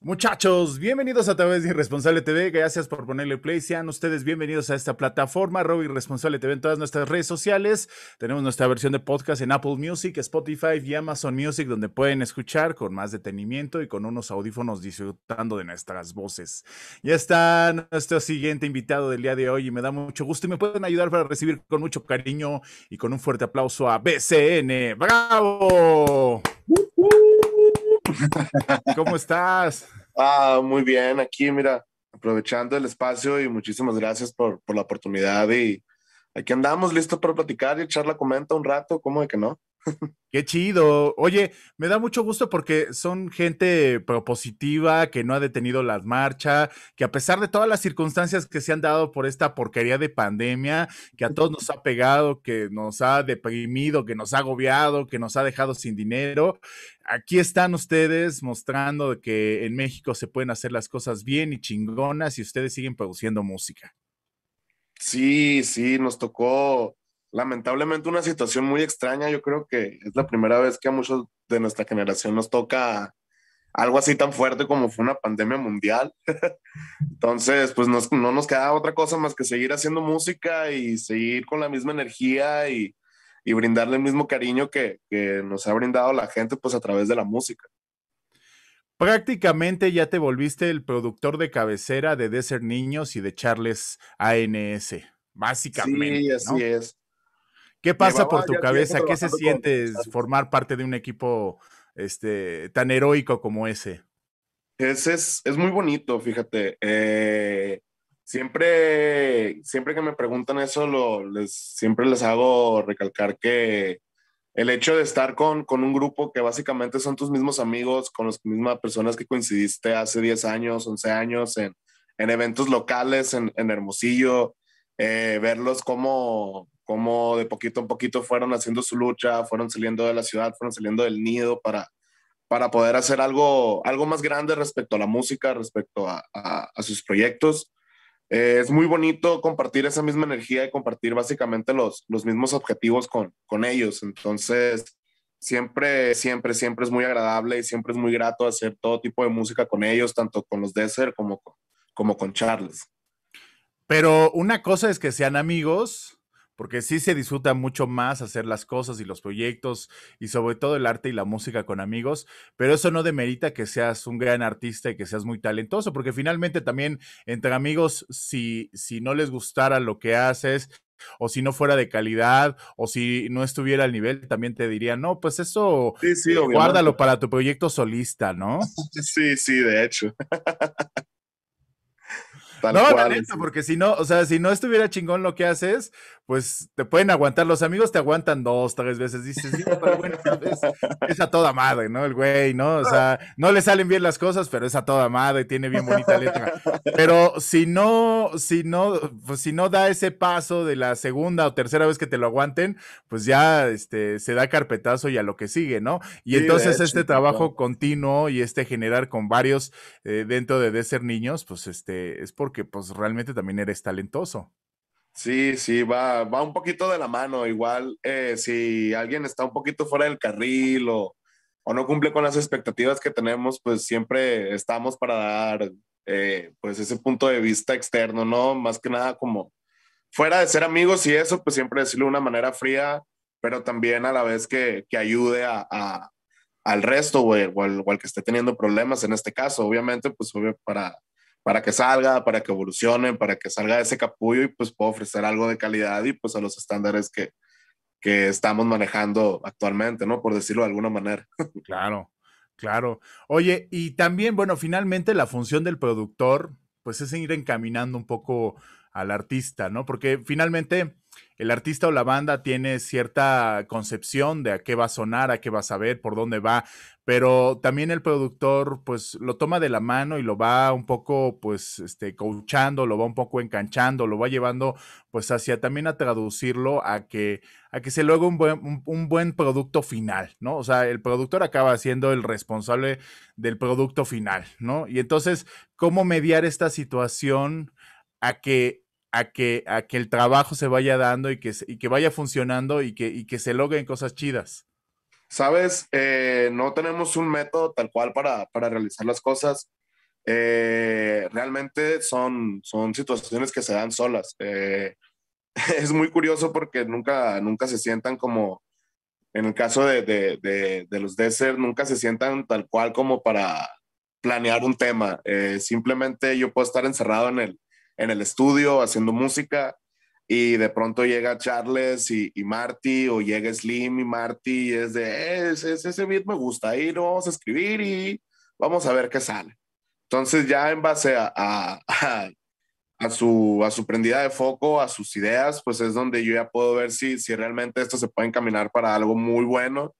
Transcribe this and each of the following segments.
Muchachos, bienvenidos a través de Irresponsable TV. Gracias por ponerle play. Sean ustedes bienvenidos a esta plataforma, Rob Irresponsable TV en todas nuestras redes sociales. Tenemos nuestra versión de podcast en Apple Music, Spotify y Amazon Music, donde pueden escuchar con más detenimiento y con unos audífonos disfrutando de nuestras voces. Ya está nuestro siguiente invitado del día de hoy y me da mucho gusto y me pueden ayudar para recibir con mucho cariño y con un fuerte aplauso a BCN. ¡Bravo! ¿Cómo estás? Ah, muy bien, aquí, mira, aprovechando el espacio y muchísimas gracias por, la oportunidad y aquí andamos listos para platicar y echar la comenta un rato, ¿cómo de que no? Qué chido. Oye, me da mucho gusto porque son gente propositiva, que no ha detenido las marchas, que a pesar de todas las circunstancias que se han dado por esta porquería de pandemia, que a todos nos ha pegado, que nos ha deprimido, que nos ha agobiado, que nos ha dejado sin dinero, aquí están ustedes mostrando que en México se pueden hacer las cosas bien y chingonas y ustedes siguen produciendo música. Sí, sí, nos tocó lamentablemente una situación muy extraña. Yo creo que es la primera vez que a muchos de nuestra generación nos toca algo así tan fuerte como fue una pandemia mundial. Entonces, pues no, nos queda otra cosa más que seguir haciendo música y seguir con la misma energía y, brindarle el mismo cariño que, nos ha brindado la gente pues a través de la música. Prácticamente ya te volviste el productor de cabecera de Desert Niños y de Charles ANS, básicamente. Sí, así es. ¿Qué pasa por tu cabeza? ¿Qué se siente formar parte de un equipo este, tan heroico como ese? Es, es, muy bonito, fíjate. Eh, siempre, siempre que me preguntan eso, siempre les hago recalcar que el hecho de estar con, un grupo que básicamente son tus mismos amigos, con las mismas personas que coincidiste hace 10 años, 11 años, en, en eventos locales, en, Hermosillo, eh, verlos como cómo de poquito a poquito fueron haciendo su lucha, fueron saliendo de la ciudad, fueron saliendo del nido para, para poder hacer algo, algo más grande respecto a la música, respecto a, a, sus proyectos. Eh, es muy bonito compartir esa misma energía y compartir básicamente los, los mismos objetivos con, con ellos. Entonces, siempre, siempre, siempre es muy agradable y siempre es muy grato hacer todo tipo de música con ellos, tanto con los Desert como como con Charles. Pero una cosa es que sean amigos porque sí se disfruta mucho más hacer las cosas y los proyectos y sobre todo el arte y la música con amigos, pero eso no demerita que seas un gran artista y que seas muy talentoso, porque finalmente también entre amigos, si, si no les gustara lo que haces, o si no fuera de calidad, o si no estuviera al nivel, también te dirían, no, pues eso, sí, eh, guárdalo para tu proyecto solista, ¿no? Sí, sí, de hecho. no, la neta, porque si no, o sea, si no estuviera chingón lo que haces, pues te pueden aguantar. Los amigos te aguantan dos, tres veces. Dices, sí, pero bueno, es, es, a toda madre, ¿no? El güey, ¿no? O sea, no le salen bien las cosas, pero es a toda madre, tiene bien bonita letra. Pero si no, si no, pues si no da ese paso de la segunda o tercera vez que te lo aguanten, pues ya este, se da carpetazo y a lo que sigue, ¿no? Y entonces este trabajo continuo y este generar con varios eh, dentro de, de ser niños, pues este, es por porque pues realmente también eres talentoso. Sí, sí, va, va un poquito de la mano. Igual eh, si alguien está un poquito fuera del carril o, o, no cumple con las expectativas que tenemos, pues siempre estamos para dar eh, pues ese punto de vista externo, ¿no? Más que nada como fuera de ser amigos y eso, pues siempre decirlo de una manera fría, pero también a la vez que, que ayude a, al resto, o, al, que esté teniendo problemas en este caso. Obviamente, pues para para que salga, para que evolucione, para que salga ese capullo y pues pueda ofrecer algo de calidad y pues a los estándares que, que estamos manejando actualmente, ¿no? Por decirlo de alguna manera. Claro, claro. Oye, y también, bueno, finalmente la función del productor, pues es ir encaminando un poco al artista, ¿no? Porque finalmente el artista o la banda tiene cierta concepción de a qué va a sonar, a qué va a saber, por dónde va, pero también el productor pues lo toma de la mano y lo va un poco pues este coachando, lo va un poco enganchando, lo va llevando pues hacia también a traducirlo a que a que se logre un buen, un buen producto final, ¿no? O sea, el productor acaba siendo el responsable del producto final, ¿no? Y entonces, ¿cómo mediar esta situación a que a que, a que el trabajo se vaya dando y que, que vaya funcionando y que, y que se logren cosas chidas. Sabes, eh, no tenemos un método tal cual para, realizar las cosas. Eh, realmente son, son situaciones que se dan solas. Eh, es muy curioso porque nunca, nunca se sientan como, en el caso de, de, de, de los desert, nunca se sientan tal cual como para planear un tema. simplemente yo puedo estar encerrado en el, en el estudio haciendo música y de pronto llega Charles y, Marty o llega Slim y Marty y es de, ese, beat me gusta, ahí lo vamos a escribir y vamos a ver qué sale. Entonces ya en base a, a, a, su, a su prendida de foco, a sus ideas, pues es donde yo ya puedo ver si, si realmente esto se puede encaminar para algo muy bueno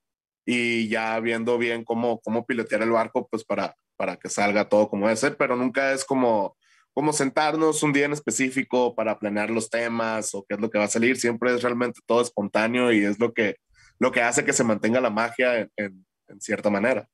y ya viendo bien cómo, cómo pilotear el barco, pues para, para que salga todo como debe ser, pero nunca es como como sentarnos un día en específico para planear los temas o qué es lo que va a salir. Siempre es realmente todo espontáneo y es lo que, lo que hace que se mantenga la magia en cierta manera.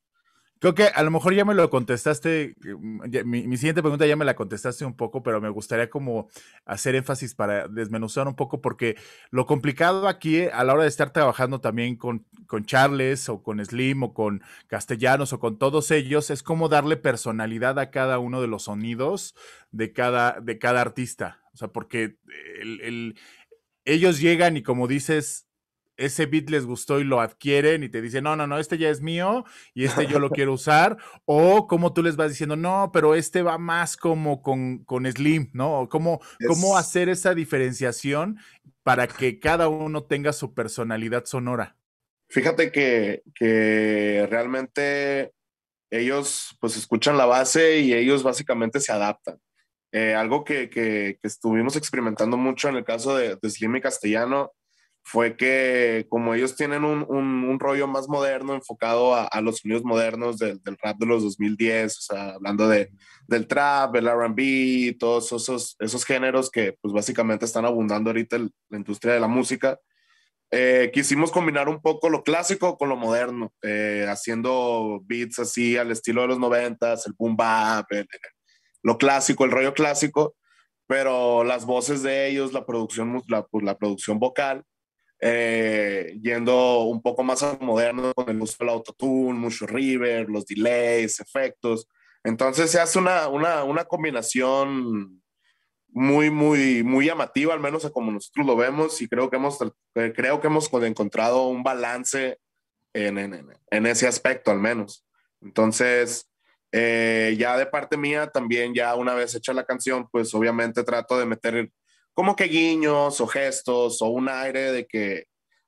Creo que a lo mejor ya me lo contestaste, mm, mi, siguiente pregunta ya me la contestaste un poco, pero me gustaría como hacer énfasis para desmenuzar un poco, porque lo complicado aquí eh, a la hora de estar trabajando también con, con Charles o con Slim o con Castellanos o con todos ellos es como darle personalidad a cada uno de los sonidos de cada, de cada artista. O sea, porque ellos llegan y como dices, ese beat les gustó y lo adquieren y te dicen, no, no, no, este ya es mío y este yo lo quiero usar. O como tú les vas diciendo, no, pero este va más como con, Slim, ¿no? cómo, hacer esa diferenciación para que cada uno tenga su personalidad sonora. Fíjate que, realmente ellos pues escuchan la base y ellos básicamente se adaptan. Eh, algo que, estuvimos experimentando mucho en el caso de, de Slim y Castellano fue que como ellos tienen un, rollo más moderno, enfocado a, los sonidos modernos del, rap de los 2010, o sea, hablando de, del trap, el RB, todos esos, géneros que pues básicamente están abundando ahorita en la industria de la música, eh, quisimos combinar un poco lo clásico con lo moderno, eh, haciendo beats así al estilo de los 90, el boom bap, lo clásico, el rollo clásico, pero las voces de ellos, la producción, pues, la producción vocal eh, yendo un poco más a moderno con el uso del autotune, mucho river, los delays, efectos. Entonces se hace una, una, una combinación muy, muy, muy llamativa, al menos como nosotros lo vemos, y creo que hemos, eh, creo que hemos encontrado un balance en, en, en ese aspecto, al menos. Entonces, eh, ya de parte mía, también ya una vez hecha la canción, pues obviamente trato de meter como que guiños o gestos o un aire de que,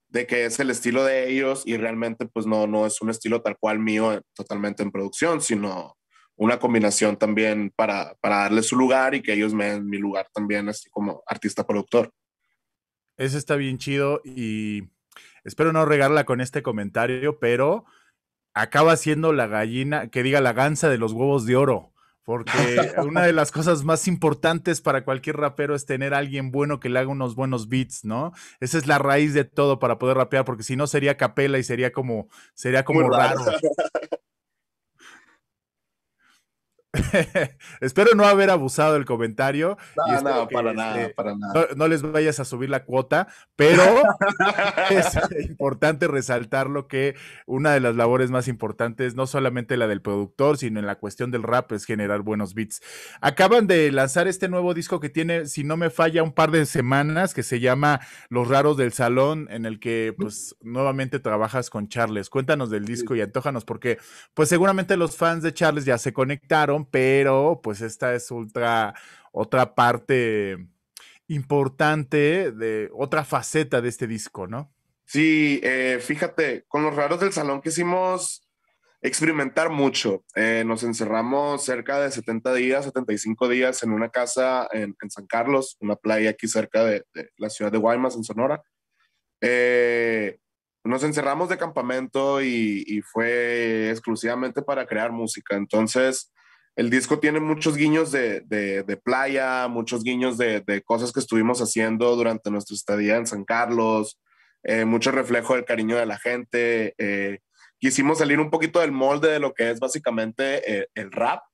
de que es el estilo de ellos y realmente pues no, no es un estilo tal cual mío eh, totalmente en producción, sino una combinación también para, para darle su lugar y que ellos me den mi lugar también así como artista productor. Ese está bien chido y espero no regarla con este comentario, pero acaba siendo la gallina, que diga la gansa de los huevos de oro porque una de las cosas más importantes para cualquier rapero es tener a alguien bueno que le haga unos buenos beats, ¿no? Esa es la raíz de todo para poder rapear, porque si no sería capela y sería como, sería como raro. espero no haber abusado el comentario. No, les vayas a subir la cuota, pero es importante resaltar lo que una de las labores más importantes, no solamente la del productor, sino en la cuestión del rap, es generar buenos beats. Acaban de lanzar este nuevo disco que tiene, si no me falla, un par de semanas, que se llama Los Raros del Salón, en el que pues nuevamente trabajas con Charles. Cuéntanos del disco y antojanos, porque pues seguramente los fans de Charles ya se conectaron, pero pues esta es otra parte importante de otra faceta de este disco, ¿no? Sí, eh, fíjate, con los raros del salón quisimos experimentar mucho. Eh, nos encerramos cerca de 70 días, 75 días en una casa en, San Carlos, una playa aquí cerca de, la ciudad de Guaymas, en Sonora. Eh, nos encerramos de campamento y, y, fue exclusivamente para crear música. Entonces, el disco tiene muchos guiños de, playa, muchos guiños de, cosas que estuvimos haciendo durante nuestra estadía en San Carlos, eh, mucho reflejo del cariño de la gente. Eh, quisimos salir un poquito del molde de lo que es básicamente eh, el, rap.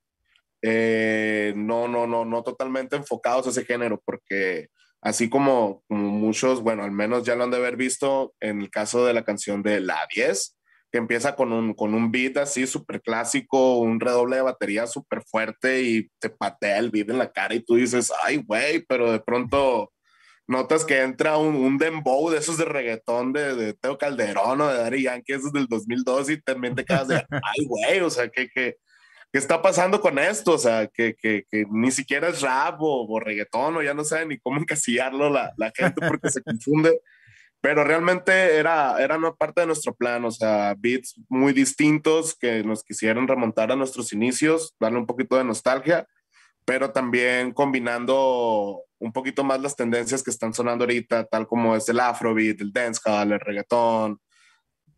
no, no, no, no totalmente enfocados a ese género, porque así como, como, muchos, bueno, al menos ya lo han de haber visto en el caso de la canción de La 10, que empieza con un, con un beat así súper clásico, un redoble de batería súper fuerte y te patea el beat en la cara y tú dices, ay, güey, pero de pronto notas que entra un, un dembow de esos de reggaetón de, de Teo Calderón o de Daddy Yankee, esos del 2002 y también te quedas de, ay, güey, o sea, que... ¿qué está pasando con esto? O sea, que, que, que ni siquiera es rap o, reggaetón o ya no sé ni cómo encasillarlo la, la gente porque se confunde. Pero realmente era, era una parte de nuestro plan, o sea, beats muy distintos que nos quisieron remontar a nuestros inicios, darle un poquito de nostalgia, pero también combinando un poquito más las tendencias que están sonando ahorita, tal como es el afrobeat, el dancehall, el reggaetón,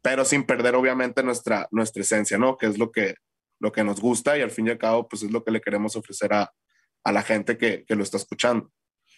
pero sin perder obviamente nuestra, nuestra esencia, ¿no? Que es lo que, lo que nos gusta y al fin y al cabo, pues es lo que le queremos ofrecer a, a la gente que, que lo está escuchando.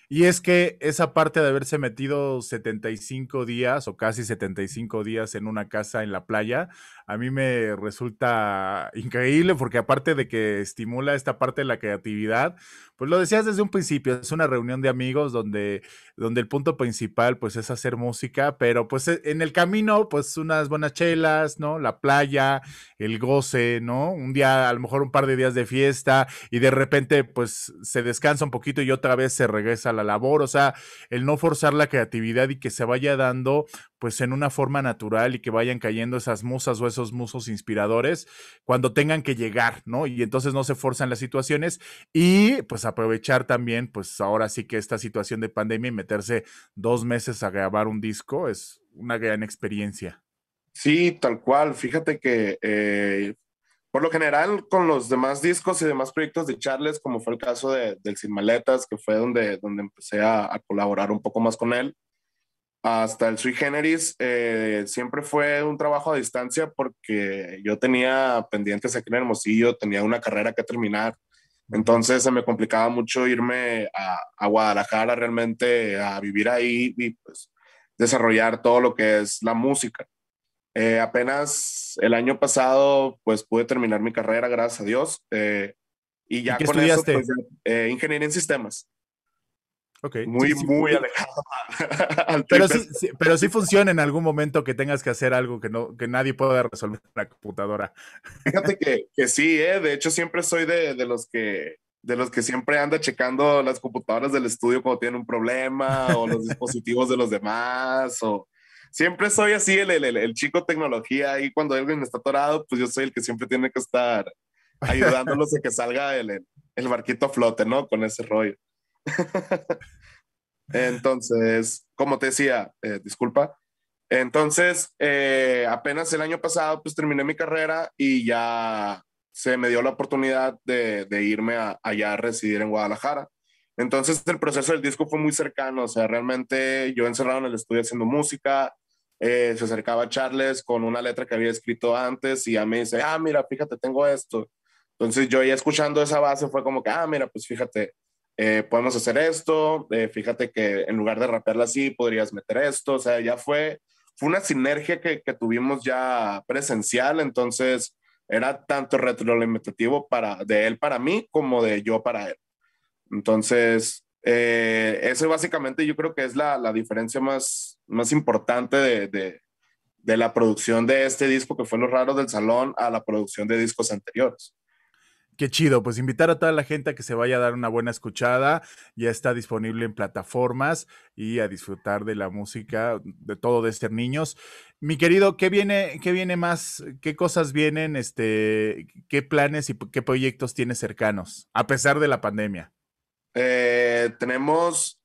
Y es que esa parte de haberse metido 75 días o casi 75 días en una casa en la playa, a mí me resulta increíble porque aparte de que estimula esta parte de la creatividad, pues lo decías desde un principio, es una reunión de amigos donde, donde el punto principal pues es hacer música, pero pues e, en el camino pues unas buenas chelas, ¿no? La playa, el goce, ¿no? Un día, a lo mejor un par de días de fiesta y de repente pues se descansa un poquito y otra vez se regresa la labor, o sea, el no forzar la creatividad y que se vaya dando pues en una forma natural y que vayan cayendo esas musas o esos musos inspiradores cuando tengan que llegar, ¿no? Y entonces no se forzan las situaciones y pues aprovechar también, pues ahora sí que esta situación de pandemia y meterse dos meses a grabar un disco es una gran experiencia. Sí, tal cual. Fíjate que eh, por lo general, con los demás discos y demás proyectos de Charles, como fue el caso de, del Sin Maletas, que fue donde, donde empecé a, colaborar un poco más con él, hasta el Sui Generis, eh, siempre fue un trabajo a distancia porque yo tenía pendientes aquí en Hermosillo, tenía una carrera que terminar, entonces se me complicaba mucho irme a, a Guadalajara realmente a vivir ahí y pues desarrollar todo lo que es la música. Eh, apenas el año pasado, pues pude terminar mi carrera, gracias a Dios. Eh, y ya con estudiaste? Pues, eh, ingeniería en sistemas. Ok. Muy, muy alejado. pero, sí, pero sí funciona en algún momento que tengas que hacer algo que, no, que nadie pueda resolver en la computadora. Fíjate que, sí, de hecho siempre soy de, los que, de los que siempre anda checando las computadoras del estudio cuando tienen un problema o los dispositivos de los demás o siempre soy así, el, el, el chico tecnología, y cuando alguien está atorado, pues yo soy el que siempre tiene que estar ayudándolos a que salga el, el barquito a flote, ¿no? Con ese rollo. Entonces, como te decía, eh, disculpa. Entonces, eh, apenas el año pasado, pues terminé mi carrera y ya se me dio la oportunidad de, irme a, allá a residir en Guadalajara. Entonces, el proceso del disco fue muy cercano, o sea, realmente yo encerrado en el estudio haciendo música, eh, se acercaba a Charles con una letra que había escrito antes y a mí dice, ah, mira, fíjate, tengo esto. Entonces yo ya escuchando esa base fue como que, ah, mira, pues fíjate, eh, podemos hacer esto, eh, fíjate que en lugar de rapearla así, podrías meter esto, o sea, ya fue, fue una sinergia que, que tuvimos ya presencial, entonces era tanto retroalimentativo para, de él para mí como de yo para él. Entonces, eh, eso básicamente yo creo que es la, diferencia más, más importante de, la producción de este disco, que fue Los Raros del Salón, a la producción de discos anteriores. Qué chido, pues invitar a toda la gente a que se vaya a dar una buena escuchada. Ya está disponible en plataformas y a disfrutar de la música, de todo de ser niños. Mi querido, ¿qué viene, qué viene más? ¿Qué cosas vienen? Este, ¿Qué planes y qué proyectos tienes cercanos, a pesar de la pandemia? Eh, tenemos,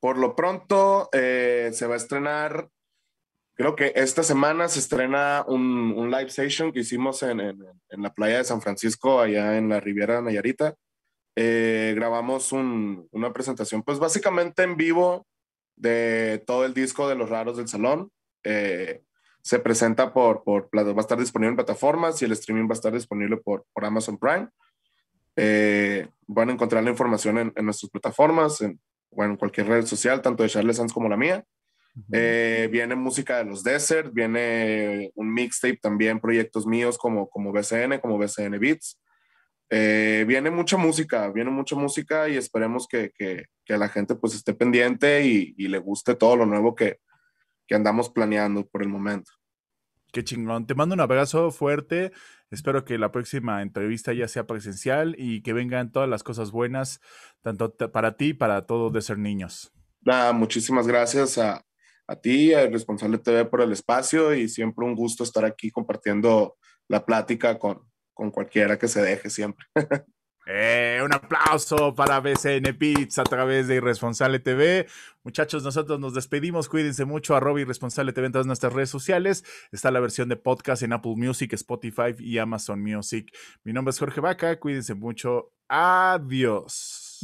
por lo pronto, eh, se va a estrenar, creo que esta semana se estrena un, un live session que hicimos en, en, la playa de San Francisco, allá en la Riviera de Nayarita. Eh, grabamos un, una presentación, pues básicamente en vivo de todo el disco de Los Raros del Salón. se presenta por, por, va a estar disponible en plataformas y el streaming va a estar disponible por, por Amazon Prime. Eh, van a encontrar la información en, en nuestras plataformas, en, o en cualquier red social, tanto de Charles Sands como la mía. Eh, viene música de los Desert, viene un mixtape también, proyectos míos como, como BCN, como BCN Beats. Eh, viene mucha música, viene mucha música y esperemos que, que, que la gente pues esté pendiente y, y, le guste todo lo nuevo que, que andamos planeando por el momento. Qué chingón. Te mando un abrazo fuerte. Espero que la próxima entrevista ya sea presencial y que vengan todas las cosas buenas, tanto para ti para todos de ser niños. Nada, muchísimas gracias a, ti, al Responsable TV por el espacio y siempre un gusto estar aquí compartiendo la plática con, con cualquiera que se deje siempre. Eh, un aplauso para BCN Pizza a través de Irresponsable TV. Muchachos, nosotros nos despedimos. Cuídense mucho. Arroba Irresponsable TV en todas nuestras redes sociales. Está la versión de podcast en Apple Music, Spotify y Amazon Music. Mi nombre es Jorge Vaca. Cuídense mucho. Adiós.